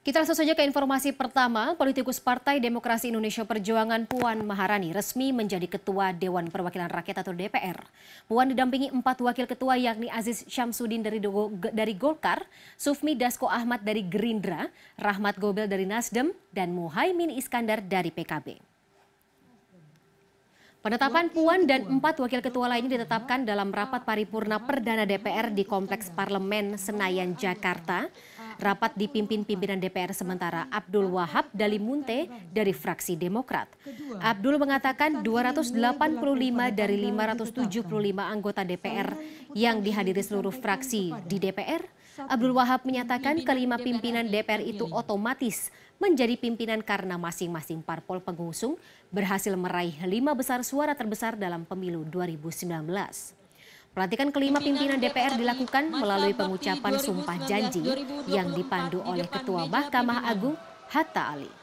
Kita langsung saja ke informasi pertama, politikus Partai Demokrasi Indonesia Perjuangan Puan Maharani resmi menjadi Ketua Dewan Perwakilan Rakyat atau DPR. Puan didampingi empat wakil ketua yakni Aziz Syamsuddin dari, Dogo, dari Golkar, Sufmi Dasko Ahmad dari Gerindra, Rahmat Gobel dari Nasdem, dan Muhaimin Iskandar dari PKB. Penetapan Puan dan empat wakil ketua lainnya ditetapkan dalam rapat paripurna perdana DPR di Kompleks Parlemen Senayan, Jakarta. Rapat dipimpin pimpinan DPR sementara Abdul Wahab Munte dari fraksi Demokrat. Abdul mengatakan 285 dari 575 anggota DPR yang dihadiri seluruh fraksi di DPR, Abdul Wahab menyatakan kelima pimpinan DPR itu otomatis menjadi pimpinan karena masing-masing parpol pengusung berhasil meraih lima besar suara terbesar dalam pemilu 2019. Pelantikan kelima pimpinan DPR dilakukan melalui pengucapan sumpah janji yang dipandu oleh Ketua Mahkamah Agung Hatta Ali.